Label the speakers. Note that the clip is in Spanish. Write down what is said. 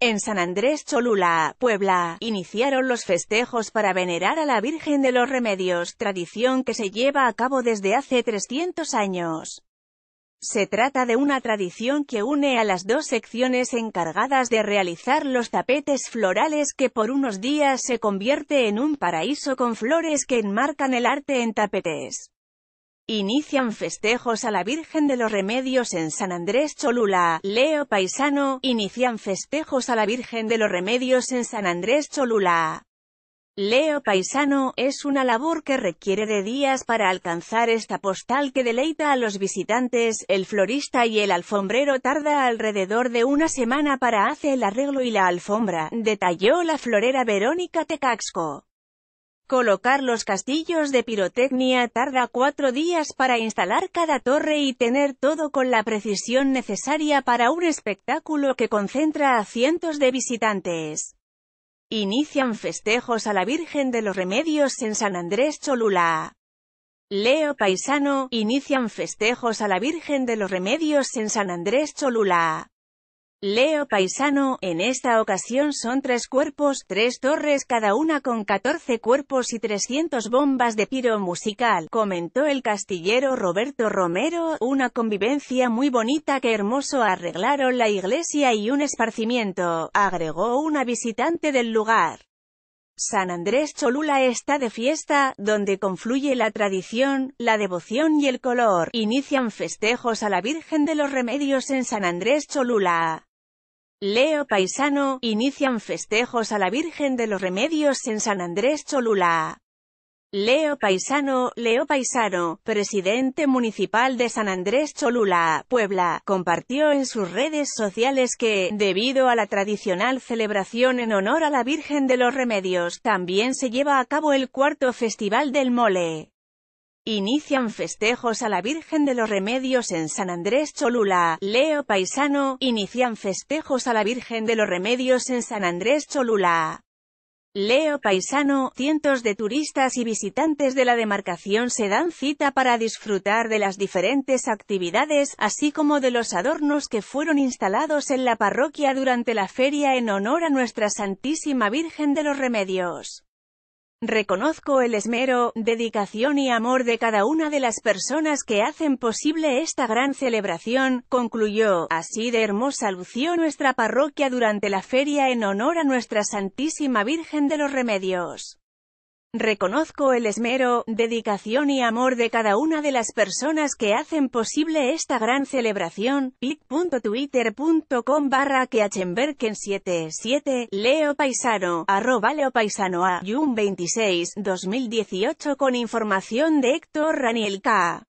Speaker 1: En San Andrés Cholula, Puebla, iniciaron los festejos para venerar a la Virgen de los Remedios, tradición que se lleva a cabo desde hace 300 años. Se trata de una tradición que une a las dos secciones encargadas de realizar los tapetes florales que por unos días se convierte en un paraíso con flores que enmarcan el arte en tapetes. Inician festejos a la Virgen de los Remedios en San Andrés Cholula, Leo Paisano, inician festejos a la Virgen de los Remedios en San Andrés Cholula. Leo Paisano, es una labor que requiere de días para alcanzar esta postal que deleita a los visitantes, el florista y el alfombrero tarda alrededor de una semana para hacer el arreglo y la alfombra, detalló la florera Verónica Tecaxco. Colocar los castillos de pirotecnia tarda cuatro días para instalar cada torre y tener todo con la precisión necesaria para un espectáculo que concentra a cientos de visitantes. Inician festejos a la Virgen de los Remedios en San Andrés Cholula. Leo Paisano, inician festejos a la Virgen de los Remedios en San Andrés Cholula. Leo Paisano, en esta ocasión son tres cuerpos, tres torres cada una con 14 cuerpos y 300 bombas de piro musical, comentó el castillero Roberto Romero, una convivencia muy bonita que hermoso arreglaron la iglesia y un esparcimiento, agregó una visitante del lugar. San Andrés Cholula está de fiesta, donde confluye la tradición, la devoción y el color. Inician festejos a la Virgen de los Remedios en San Andrés Cholula. Leo Paisano, inician festejos a la Virgen de los Remedios en San Andrés Cholula. Leo Paisano, Leo Paisano, presidente municipal de San Andrés Cholula, Puebla, compartió en sus redes sociales que, debido a la tradicional celebración en honor a la Virgen de los Remedios, también se lleva a cabo el cuarto Festival del Mole. Inician festejos a la Virgen de los Remedios en San Andrés Cholula. Leo Paisano, inician festejos a la Virgen de los Remedios en San Andrés Cholula. Leo Paisano, cientos de turistas y visitantes de la demarcación se dan cita para disfrutar de las diferentes actividades, así como de los adornos que fueron instalados en la parroquia durante la feria en honor a Nuestra Santísima Virgen de los Remedios. Reconozco el esmero, dedicación y amor de cada una de las personas que hacen posible esta gran celebración, concluyó. Así de hermosa lució nuestra parroquia durante la feria en honor a Nuestra Santísima Virgen de los Remedios. Reconozco el esmero, dedicación y amor de cada una de las personas que hacen posible esta gran celebración. pic.twitter.com barra 77 e e Leo Paisano, arroba Leo Paisano a, Jun 26, 2018 con información de Héctor Raniel K.